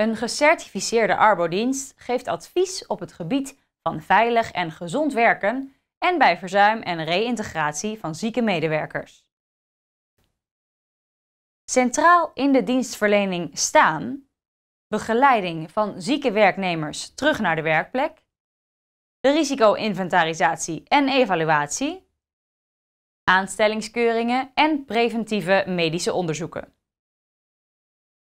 Een gecertificeerde arbodienst geeft advies op het gebied van veilig en gezond werken en bij verzuim en reïntegratie van zieke medewerkers. Centraal in de dienstverlening staan begeleiding van zieke werknemers terug naar de werkplek, de risico-inventarisatie en evaluatie, aanstellingskeuringen en preventieve medische onderzoeken.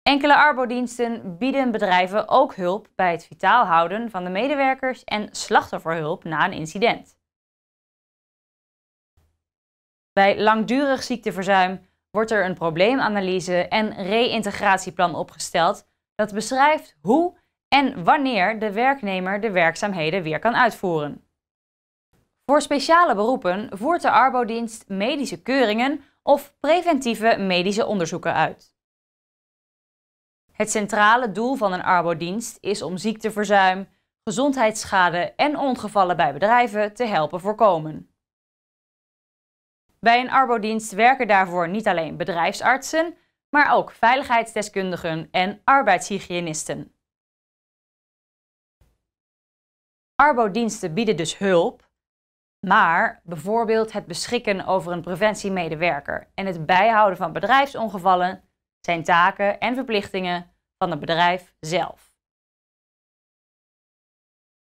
Enkele arbodiensten bieden bedrijven ook hulp bij het vitaal houden van de medewerkers en slachtofferhulp na een incident. Bij langdurig ziekteverzuim wordt er een probleemanalyse en reïntegratieplan opgesteld dat beschrijft hoe en wanneer de werknemer de werkzaamheden weer kan uitvoeren. Voor speciale beroepen voert de arbodienst medische keuringen of preventieve medische onderzoeken uit. Het centrale doel van een arbodienst is om ziekteverzuim, gezondheidsschade en ongevallen bij bedrijven te helpen voorkomen. Bij een arbodienst werken daarvoor niet alleen bedrijfsartsen, maar ook veiligheidsdeskundigen en arbeidshygiënisten. Arbodiensten bieden dus hulp, maar bijvoorbeeld het beschikken over een preventiemedewerker en het bijhouden van bedrijfsongevallen zijn taken en verplichtingen van het bedrijf zelf.